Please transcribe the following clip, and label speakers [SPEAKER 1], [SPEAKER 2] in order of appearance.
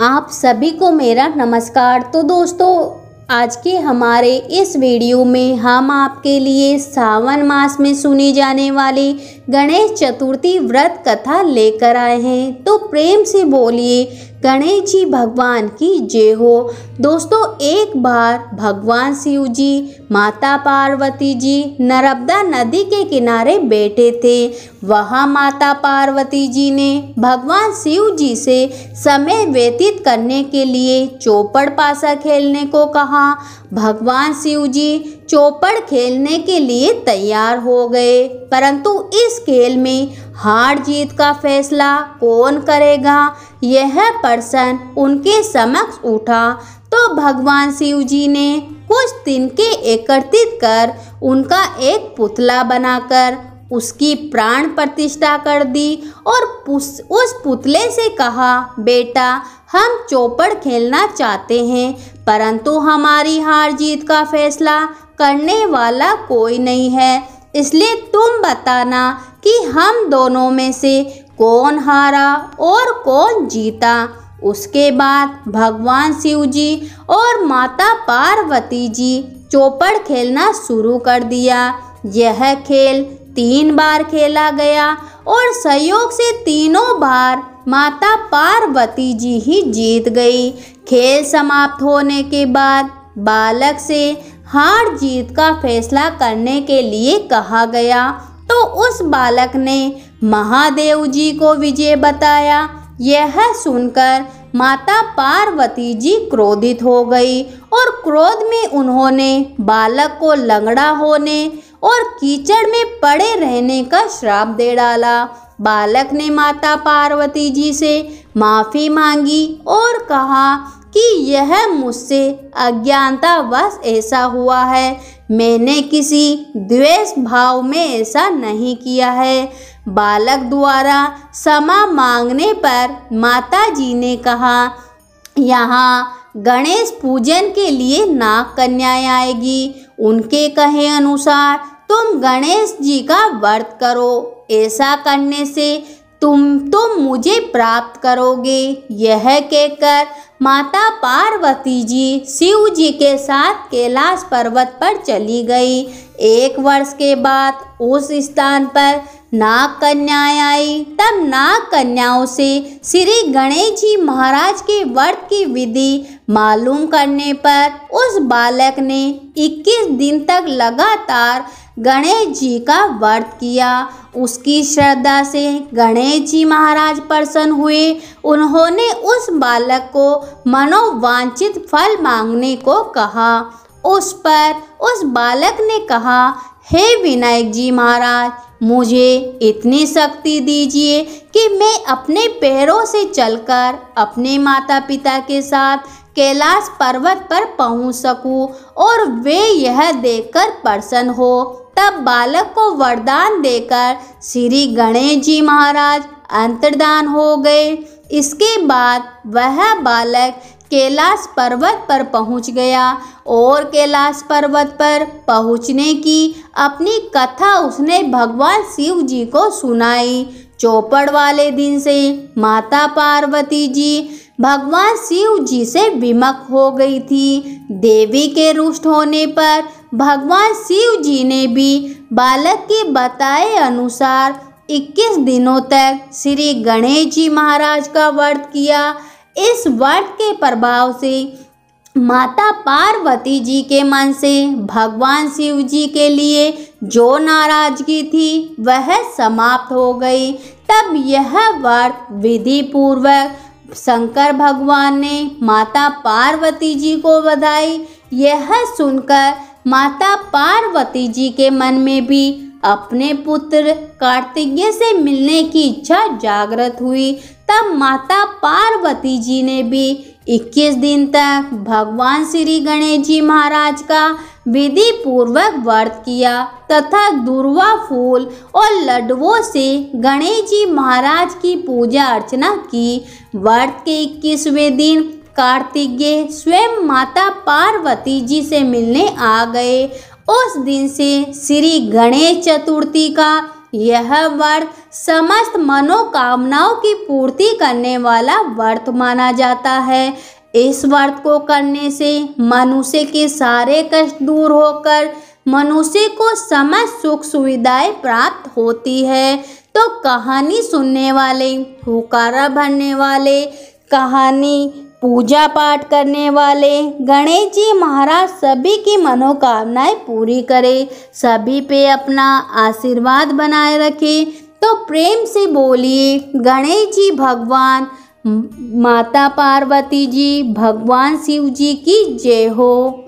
[SPEAKER 1] आप सभी को मेरा नमस्कार तो दोस्तों आज के हमारे इस वीडियो में हम आपके लिए सावन मास में सुने जाने वाले गणेश चतुर्थी व्रत कथा लेकर आए हैं तो प्रेम से बोलिए गणेश जी भगवान की जय हो दोस्तों एक बार भगवान शिव जी माता पार्वती जी नर्मदा नदी के किनारे बैठे थे वहाँ माता पार्वती जी ने भगवान शिव जी से समय व्यतीत करने के लिए चौपड़ पासा खेलने को कहा भगवान शिव जी चौपड़ खेलने के लिए तैयार हो गए परंतु इस खेल में हार जीत का फैसला कौन करेगा यह प्रश्न उनके समक्ष उठा तो भगवान शिव जी ने कुछ दिन के एकत्रित कर उनका एक पुतला बनाकर उसकी प्राण प्रतिष्ठा कर दी और उस पुतले से कहा बेटा हम चौपड़ खेलना चाहते हैं परंतु हमारी हार जीत का फैसला करने वाला कोई नहीं है इसलिए तुम बताना कि हम दोनों में से कौन हारा और कौन जीता उसके बाद भगवान शिव जी और माता पार्वती जी चौपड़ खेलना शुरू कर दिया यह खेल तीन बार खेला गया और सहयोग से तीनों बार माता पार्वती जी ही जीत गई खेल समाप्त होने के बाद बालक से हार जीत का फैसला करने के लिए कहा गया तो उस बालक ने महादेव जी को विजय बताया यह सुनकर माता पार्वती जी क्रोधित हो गई और क्रोध में उन्होंने बालक को लंगड़ा होने और कीचड़ में पड़े रहने का श्राप दे डाला बालक ने माता पार्वती जी से माफ़ी मांगी और कहा कि यह मुझसे अज्ञानतावश ऐसा हुआ है मैंने किसी द्वेष भाव में ऐसा नहीं किया है बालक द्वारा समा मांगने पर माता जी ने कहा यहाँ गणेश पूजन के लिए नाग कन्याएं आएगी उनके कहे अनुसार तुम गणेश जी का व्रत करो ऐसा करने से तुम तो मुझे प्राप्त करोगे यह कहकर माता पार्वती जी शिव जी के साथ कैलाश पर्वत पर चली गई एक वर्ष के बाद उस स्थान पर नाग कन्याएं आई तब नाग कन्याओं से श्री गणेश जी महाराज के व्रत की विधि मालूम करने पर उस बालक ने 21 दिन तक लगातार गणेश जी का व्रत किया उसकी श्रद्धा से गणेश जी महाराज प्रसन्न हुए उन्होंने उस बालक को मनोवांछित फल मांगने को कहा उस पर उस बालक ने कहा हे विनायक जी महाराज मुझे इतनी शक्ति दीजिए कि मैं अपने पैरों से चलकर अपने माता पिता के साथ कैलाश पर्वत पर पहुंच सकूं और वे यह देखकर प्रसन्न हो तब बालक को वरदान देकर श्री गणेश जी महाराज अंतर्दान हो गए इसके बाद वह बालक कैलाश पर्वत पर पहुंच गया और कैलाश पर्वत पर पहुंचने की अपनी कथा उसने भगवान शिव जी को सुनाई चौपड़ वाले दिन से माता पार्वती जी भगवान शिव जी से विमक हो गई थी देवी के रुष्ट होने पर भगवान शिव जी ने भी बालक के बताए अनुसार 21 दिनों तक श्री गणेश जी महाराज का व्रत किया इस व्रत के प्रभाव से माता पार्वती जी के मन से भगवान शिव जी के लिए जो नाराजगी थी वह समाप्त हो गई तब यह व्रत विधि पूर्वक शंकर भगवान ने माता पार्वती जी को बधाई यह सुनकर माता पार्वती जी के मन में भी अपने पुत्र कार्तिकेय से मिलने की इच्छा जागृत हुई तब माता पार्वती जी ने भी 21 दिन तक भगवान श्री गणेश जी महाराज का विधि पूर्वक व्रत किया तथा दुर्वा फूल और लड्डुओं से गणेश जी महाराज की पूजा अर्चना की व्रत के इक्कीसवें दिन कार्तिकेय स्वयं माता पार्वती जी से मिलने आ गए उस दिन से श्री गणेश चतुर्थी का यह व्रत समस्त मनोकामनाओं की पूर्ति करने वाला व्रत माना जाता है इस व्रत को करने से मनुष्य के सारे कष्ट दूर होकर मनुष्य को समस्त सुख सुविधाएं प्राप्त होती है तो कहानी सुनने वाले हुकारा भरने वाले कहानी पूजा पाठ करने वाले गणेश जी महाराज सभी की मनोकामनाएं पूरी करें सभी पे अपना आशीर्वाद बनाए रखें तो प्रेम से बोलिए गणेश जी भगवान माता पार्वती जी भगवान शिव जी की जय हो